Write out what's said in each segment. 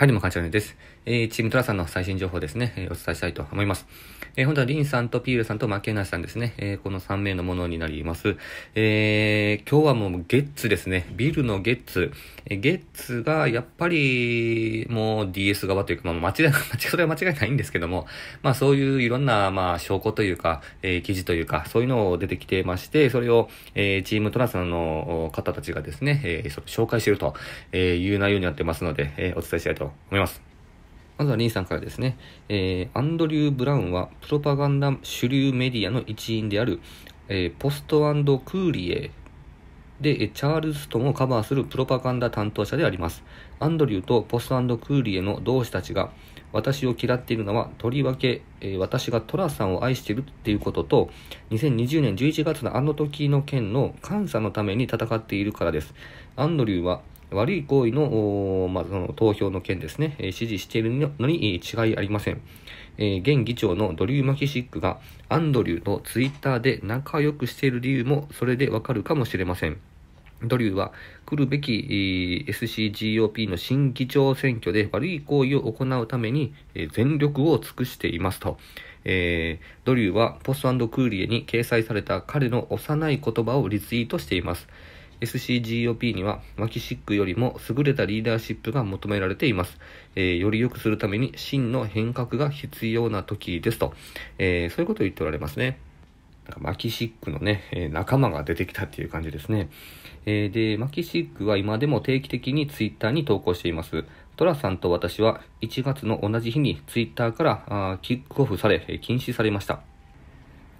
はい、どうも、かんちゃんです。えー、チームトラさんの最新情報ですね、えー、お伝えしたいと思います。えー、本当はリンさんとピールさんとマケナさんですね、えー、この3名のものになります。えー、今日はもうゲッツですね、ビルのゲッツ。えー、ゲッツがやっぱりもう DS 側というか、まあ、間違い、それは間違いないんですけども、まあそういういろんな、まあ証拠というか、えー、記事というか、そういうのを出てきてまして、それを、えー、チームトラさんの方たちがですね、えー、紹介しているという内容になってますので、えー、お伝えしたいと思います。思います。まずはリンさんからですね、えー、アンドリュー・ブラウンはプロパガンダ主流メディアの一員である、えー、ポストクーリエで、チャールズトンをカバーするプロパガンダ担当者であります。アンドリューとポストクーリエの同志たちが、私を嫌っているのは、とりわけ、えー、私がトラさんを愛しているっていうことと、2020年11月のあの時の件の監査のために戦っているからです。アンドリューは、悪い行為の、まあ、その投票の件ですね、支持しているのに違いありません。現議長のドリュー・マキシックがアンドリューとツイッターで仲良くしている理由もそれでわかるかもしれません。ドリューは来るべき SCGOP の新議長選挙で悪い行為を行うために全力を尽くしていますと。えー、ドリューはポストクーリエに掲載された彼の幼い言葉をリツイートしています。SCGOP にはマキシックよりも優れたリーダーシップが求められています。えー、より良くするために真の変革が必要な時ですと、えー、そういうことを言っておられますね。なんかマキシックのね、え仲間が出てきたっていう感じですね。えで、マキシックは今でも定期的に twitter に投稿しています。トラさんと私は1月の同じ日に twitter からキックオフされ、禁止されました。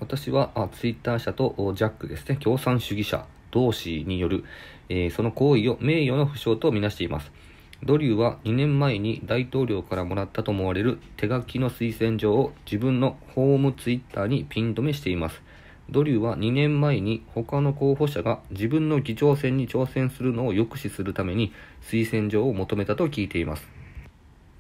私はあ twitter 社とジャックですね、共産主義者同士による、えー、その行為を名誉の負傷とみなしています。ドリューは2年前に大統領からもらったと思われる手書きの推薦状を自分のホームツイッターにピン止めしています。ドリューは2年前に他の候補者が自分の議長選に挑戦するのを抑止するために推薦状を求めたと聞いています。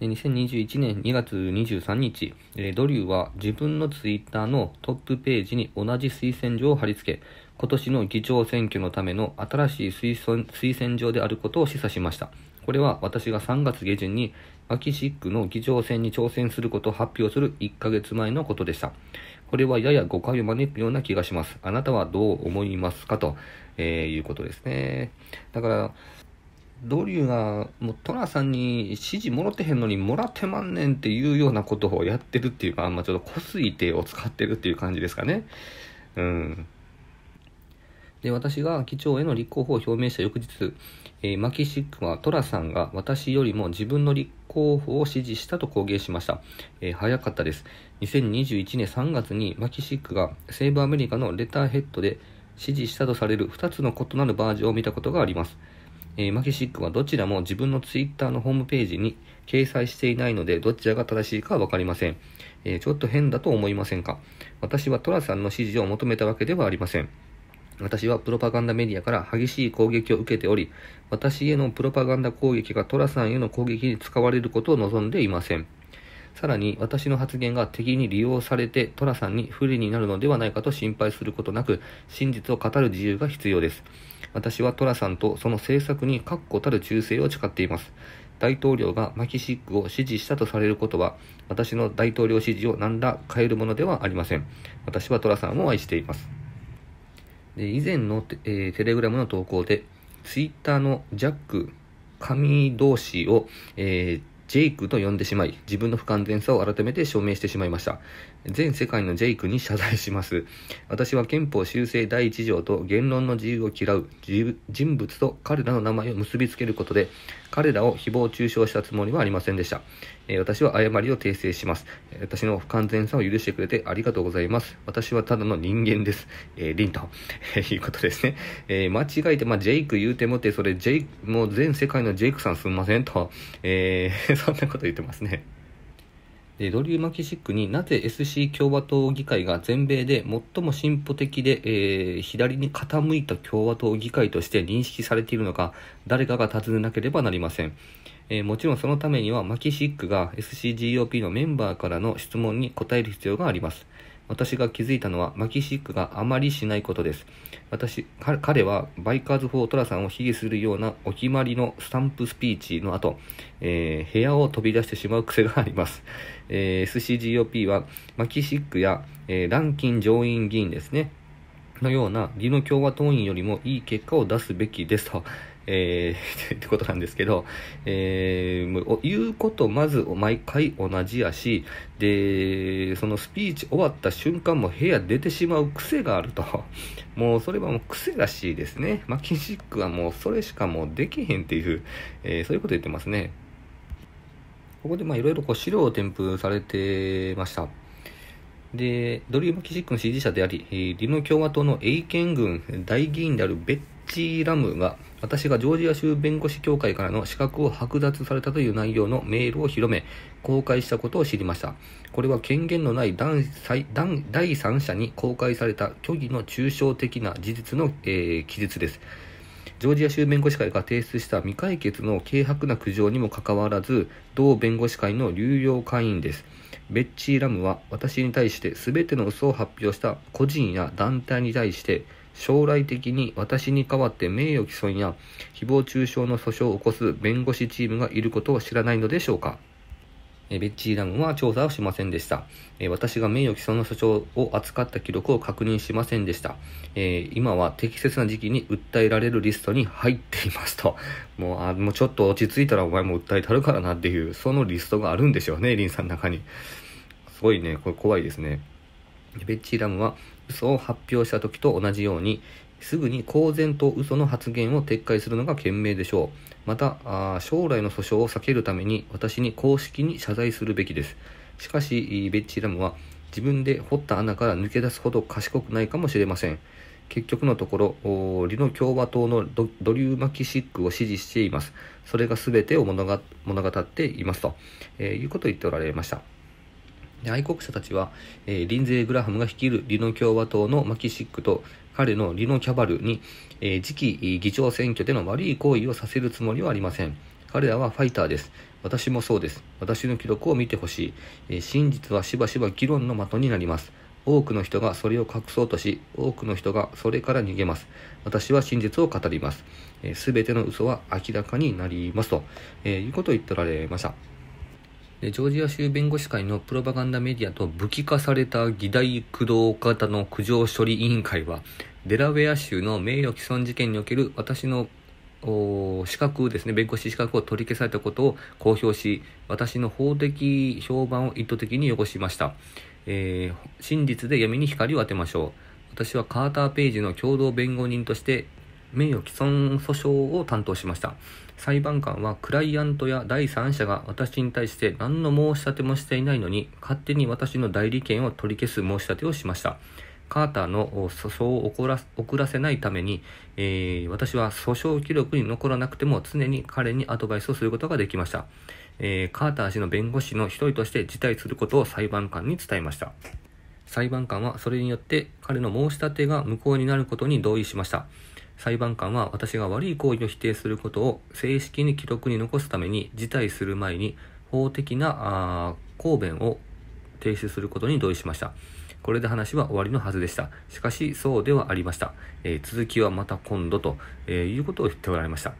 2021年2月23日、ドリューは自分のツイッターのトップページに同じ推薦状を貼り付け、今年の議長選挙のための新しい推薦状であることを示唆しました。これは私が3月下旬にシックの議長選に挑戦することを発表する1ヶ月前のことでした。これはやや誤解を招くような気がします。あなたはどう思いますかと、えー、いうことですね。だから、ドリューが、もうトラさんに指示もろてへんのにもらってまんねんっていうようなことをやってるっていうか、まあちょっと小すい手を使ってるっていう感じですかね。うん。で、私が議長への立候補を表明した翌日、えー、マキシックはトラさんが私よりも自分の立候補を支持したと公言しました。えー、早かったです。2021年3月にマキシックが西部アメリカのレターヘッドで支持したとされる2つの異なるバージョンを見たことがあります。えー、マキシックはどちらも自分のツイッターのホームページに掲載していないので、どちらが正しいかはわかりません、えー、ちょっと変だと思いませんか私はトラさんの支持を求めたわけではありません。私はプロパガンダメディアから激しい攻撃を受けており、私へのプロパガンダ攻撃がトラさんへの攻撃に使われることを望んでいません。さらに、私の発言が敵に利用されてトラさんに不利になるのではないかと心配することなく、真実を語る自由が必要です。私はトラさんとその政策に確固たる忠誠を誓っています。大統領がマキシックを支持したとされることは、私の大統領支持を何ら変えるものではありません。私はトラさんを愛しています。以前のテ,、えー、テレグラムの投稿で、ツイッターのジャック、神同士を、えー、ジェイクと呼んでしまい、自分の不完全さを改めて証明してしまいました。全世界のジェイクに謝罪します。私は憲法修正第1条と言論の自由を嫌う人物と彼らの名前を結びつけることで、彼らを誹謗中傷したつもりはありませんでした。え私は誤りを訂正します。私の不完全さを許してくれてありがとうございます。私はただの人間です。えー、リンと、いうことですね。えー、間違えて、まあ、ジェイク言うてもって、それ、ジェイク、もう全世界のジェイクさんすんませんと、えー、そんなこと言ってますね。でドリュー・マキシックになぜ SC 共和党議会が全米で最も進歩的で、えー、左に傾いた共和党議会として認識されているのか誰かが尋ねなければなりません、えー、もちろんそのためにはマキシックが SCGOP のメンバーからの質問に答える必要があります私が気づいたのは、マキシックがあまりしないことです。私、彼は、バイカーズフォー・トラさんを卑下するようなお決まりのスタンプスピーチの後、えー、部屋を飛び出してしまう癖があります。えー、SCGOP は、マキシックや、えー、ランキン上院議員ですね、のような、理の共和党員よりもいい結果を出すべきですと、えー、ってことなんですけど、えー、言うことまず毎回同じやし、で、そのスピーチ終わった瞬間も部屋出てしまう癖があると。もうそれはもう癖らしいですね。マキシックはもうそれしかもうできへんっていう、えー、そういうこと言ってますね。ここでまあいろいろこう資料を添付されてました。で、ドリーム・キシックの支持者であり、リム共和党の英検軍大議員であるベッチー・ラムが、私がジョージア州弁護士協会からの資格を剥奪されたという内容のメールを広め、公開したことを知りました。これは権限のない第三者に公開された虚偽の抽象的な事実の、えー、記述です。ジョージア州弁護士会が提出した未解決の軽薄な苦情にもかかわらず、同弁護士会の流用会員です。ベッチー・ラムは私に対して全ての嘘を発表した個人や団体に対して、将来的に私に代わって名誉毀損や誹謗中傷の訴訟を起こす弁護士チームがいることを知らないのでしょうかベッチーラムは調査をしませんでした。私が名誉毀損の訴訟を扱った記録を確認しませんでした。今は適切な時期に訴えられるリストに入っていますと。もう、あもうちょっと落ち着いたらお前も訴えたるからなっていう、そのリストがあるんでしょうね、リンさんの中に。すごいね、これ怖いですね。ベッチーラムは嘘を発表した時と同じように、すぐに公然と嘘の発言を撤回するのが賢明でしょう。また、将来の訴訟を避けるために私に公式に謝罪するべきです。しかし、ベッチ・ラムは自分で掘った穴から抜け出すほど賢くないかもしれません。結局のところ、リノ共和党のドリュー・マキシックを支持しています。それが全てを物語っていますと、えー、いうことを言っておられました。愛国者たちは、えー、リンゼー・グラハムが率いるリノ共和党のマキシックと彼のリノ・キャバルに、えー、次期議長選挙での悪い行為をさせるつもりはありません。彼らはファイターです。私もそうです。私の記録を見てほしい、えー、真実はしばしば議論の的になります。多くの人がそれを隠そうとし、多くの人がそれから逃げます。私は真実を語ります。す、えー、べ、ての嘘は明らかになります。と、えー、いうことを言っておられました。で、ジョージア州弁護士会のプロパガンダメディアと武器化された議題駆動型の苦情処理委員会は、デラウェア州の名誉毀損事件における私の資格ですね、弁護士資格を取り消されたことを公表し、私の法的評判を意図的に汚しました。えー、真実で闇に光を当てましょう。私はカーター・ペイジの共同弁護人として名誉毀損訴訟を担当しました。裁判官はクライアントや第三者が私に対して何の申し立てもしていないのに勝手に私の代理権を取り消す申し立てをしましたカーターの訴訟を遅らせないために、えー、私は訴訟記録に残らなくても常に彼にアドバイスをすることができました、えー、カーター氏の弁護士の一人として辞退することを裁判官に伝えました裁判官はそれによって彼の申し立てが無効になることに同意しました裁判官は私が悪い行為を否定することを正式に記録に残すために辞退する前に法的な抗弁を提出することに同意しました。これで話は終わりのはずでした。しかし、そうではありました。えー、続きはまた今度と、えー、いうことを言っておられました。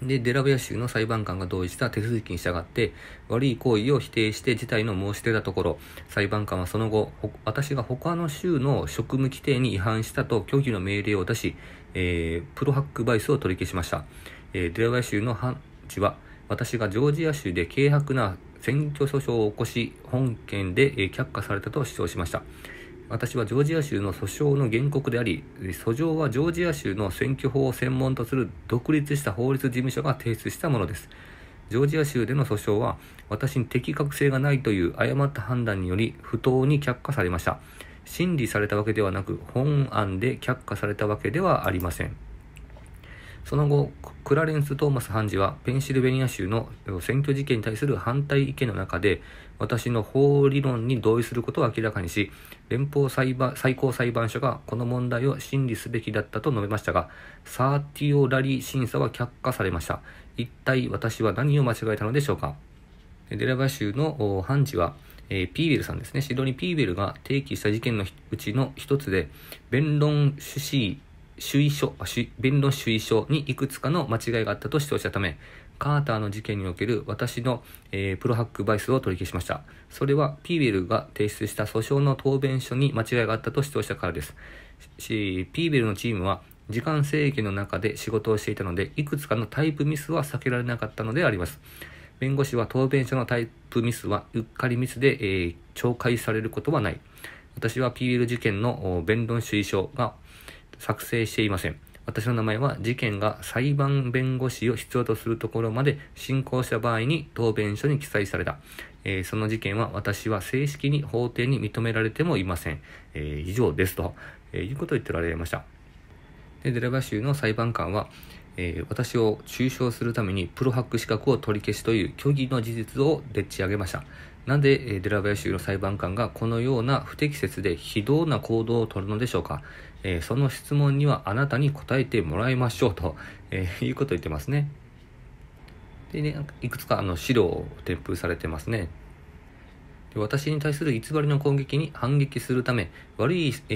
で、デラウェア州の裁判官が同意した手続きに従って、悪い行為を否定して事態の申し出たところ、裁判官はその後、私が他の州の職務規定に違反したと虚偽の命令を出し、えー、プロハックバイスを取り消しました。えー、デラウェア州の判事は、私がジョージア州で軽薄な選挙訴訟を起こし、本件で、え却下されたと主張しました。私はジョージア州の訴訟の原告であり、訴状はジョージア州の選挙法を専門とする独立した法律事務所が提出したものです。ジョージア州での訴訟は、私に適格性がないという誤った判断により、不当に却下されました。審理されたわけではなく本案で却下されたわけではありませんその後クラレンス・トーマス判事はペンシルベニア州の選挙事件に対する反対意見の中で私の法理論に同意することを明らかにし連邦裁判最高裁判所がこの問題を審理すべきだったと述べましたがサーティオラリー審査は却下されました一体私は何を間違えたのでしょうかデラバ州の判事はえー、ピーベルさんですね、シドニー・ピーベルが提起した事件のうちの一つで、弁論趣旨、主意書、弁論主意書にいくつかの間違いがあったと主張したため、カーターの事件における私の、えー、プロハックバイスを取り消しました。それはピーベルが提出した訴訟の答弁書に間違いがあったと主張したからです。しピーベルのチームは時間制限の中で仕事をしていたので、いくつかのタイプミスは避けられなかったのであります。弁護士は答弁書のタイプミスはうっかりミスで、えー、懲戒されることはない。私は PL 事件の弁論主意書が作成していません。私の名前は事件が裁判弁護士を必要とするところまで進行した場合に答弁書に記載された。えー、その事件は私は正式に法廷に認められてもいません。えー、以上ですと、えー、いうことを言っておられました。で、デラバ州の裁判官は、えー、私を中傷するためにプロハック資格を取り消しという虚偽の事実をでっち上げました。なんで、えデラウェア州の裁判官がこのような不適切で非道な行動をとるのでしょうか、えー、その質問にはあなたに答えてもらいましょうと、えいうことを言ってますね。でね、いくつかあの資料を添付されてますね。で私に対する偽りの攻撃に反撃するため、悪い、え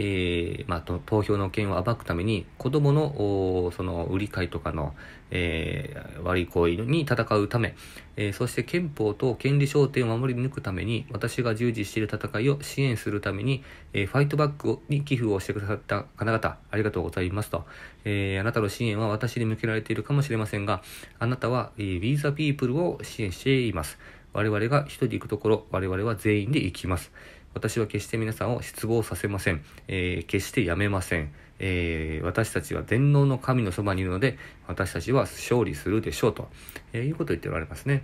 ー、まあ、投票の件を暴くために、子供の、その、売り買いとかの、えー、悪い行為に戦うため、えー、そして憲法と権利焦点を守り抜くために、私が従事している戦いを支援するために、えファイトバックに寄付をしてくださった方々、ありがとうございますと、えあなたの支援は私に向けられているかもしれませんが、あなたは、えー、We the People を支援しています。我々が一人行くところ、我々は全員で行きます。私は決して皆さんを失望させません。えー、決してやめません。えー、私たちは全能の神のそばにいるので、私たちは勝利するでしょうと、えー、いうことを言っておられますね。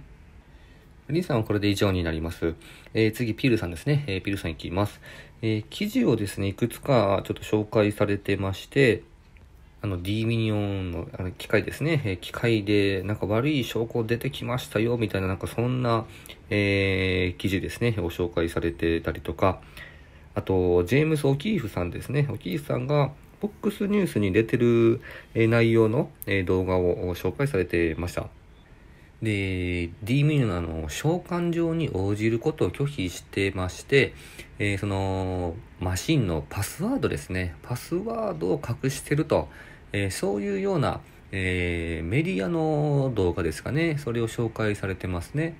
リンさんはこれで以上になります。えー、次、ピールさんですね。えー、ピールさんいきます。えー、記事をですね、いくつかちょっと紹介されてまして、あの D ミニオンのあの機械ですね、えー、機械でなんか悪い証拠出てきましたよみたいななんかそんな、えー、記事ですね、ご紹介されてたりとか、あと、ジェームス・オキーフさんですね、オキーフさんがボックスニュースに出てる、えー、内容の、えー、動画を紹介されてました。で、D ミニオンのあの召喚状に応じることを拒否してまして、えー、そのマシンのパスワードですね、パスワードを隠してると。えー、そういうような、えー、メディアの動画ですかね。それを紹介されてますね。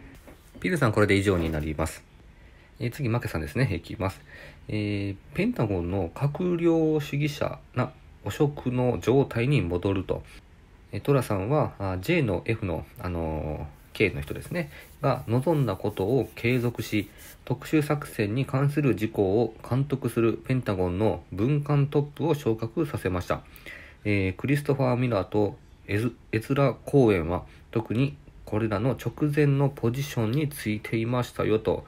ピルさん、これで以上になります。えー、次、マケさんですね。いきます。えー、ペンタゴンの閣僚主義者な汚職の状態に戻ると。えトラさんはあ J の F の、あの K の人ですね、が望んだことを継続し、特殊作戦に関する事項を監督するペンタゴンの文官トップを昇格させました。えー、クリストファー・ミラーとエズエズラ・コーエンは特にこれらの直前のポジションについていましたよと、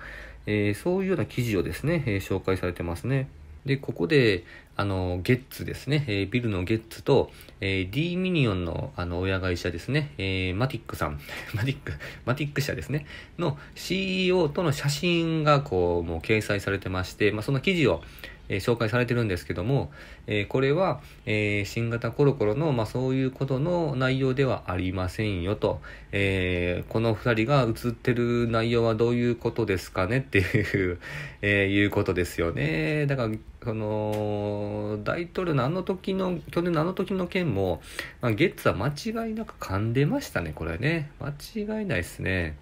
えー、そういうような記事をですね、えー、紹介されてますね。で、ここで、あの、ゲッツですね、えー、ビルのゲッツと、えー、D ミニオンの、あの、親会社ですね、えー、マティックさん、マティック、マティック社ですね、の CEO との写真が、こう、もう掲載されてまして、まあ、その記事を、えー、紹介されてるんですけども、えー、これは、えー、新型コロコロの、まあ、そういうことの内容ではありませんよと、えこの2人が写ってる内容はどういうことですかねっていう えいうことですよね。だからその大統領のあの時の去年のあの時の件も、まあ、ゲッツは間違いなく噛んでましたねこれね間違いないですね。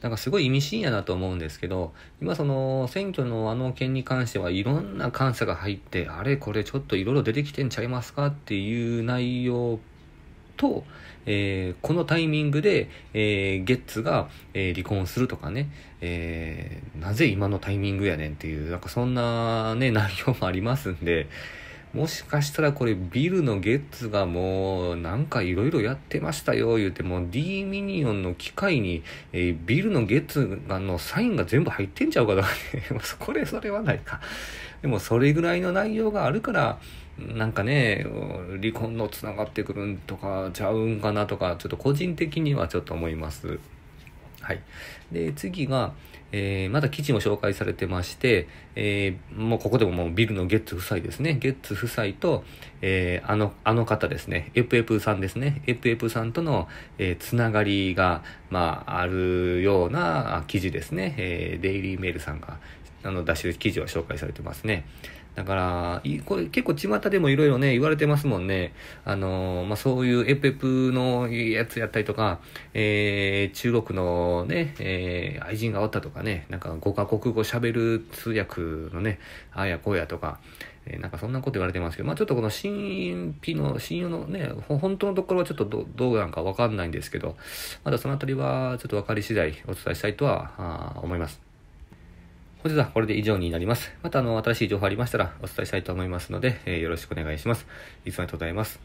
なんかすごい意味深やなと思うんですけど、今その選挙のあの件に関してはいろんな監査が入って、あれこれちょっといろいろ出てきてんちゃいますかっていう内容と、えー、このタイミングで、えー、ゲッツが、えー、離婚するとかね、えなぜ今のタイミングやねんっていう、なんかそんなね、内容もありますんで、もしかしたらこれビルのゲッツがもうなんかいろいろやってましたよ言うてもう D ミニオンの機械に、えー、ビルのゲッツがのサインが全部入ってんちゃうかとかねこ れそれはないかでもそれぐらいの内容があるからなんかね離婚のつながってくるんとかちゃうんかなとかちょっと個人的にはちょっと思います。はい、で次が、えー、まだ記事も紹介されてまして、えー、もうここでももうビルのゲッツ夫妻ですねゲッツ夫妻と、えー、あのあの方ですねエプエプさんですねエプエプさんとの、えつながりが、まあ、あるような記事ですね、えデイリーメールさんがあの出してる記事は紹介されてますね。だから、これ結構巷でもいろいろね、言われてますもんね。あのー、まあ、そういうエペプのやつやったりとか、えー、中国のね、えー、愛人がおったとかね、なんか5カ国語喋る通訳のね、あやこやとか、えー、なんかそんなこと言われてますけど、まあ、ちょっとこの新品の、信用のね、本当のところはちょっとどどうなんかわかんないんですけど、まだそのあたりはちょっと分かり次第お伝えしたいとはあ思います。本日はこれで以上になります。またあの、新しい情報ありましたらお伝えしたいと思いますので、えー、よろしくお願いします。いつもありがとうございます。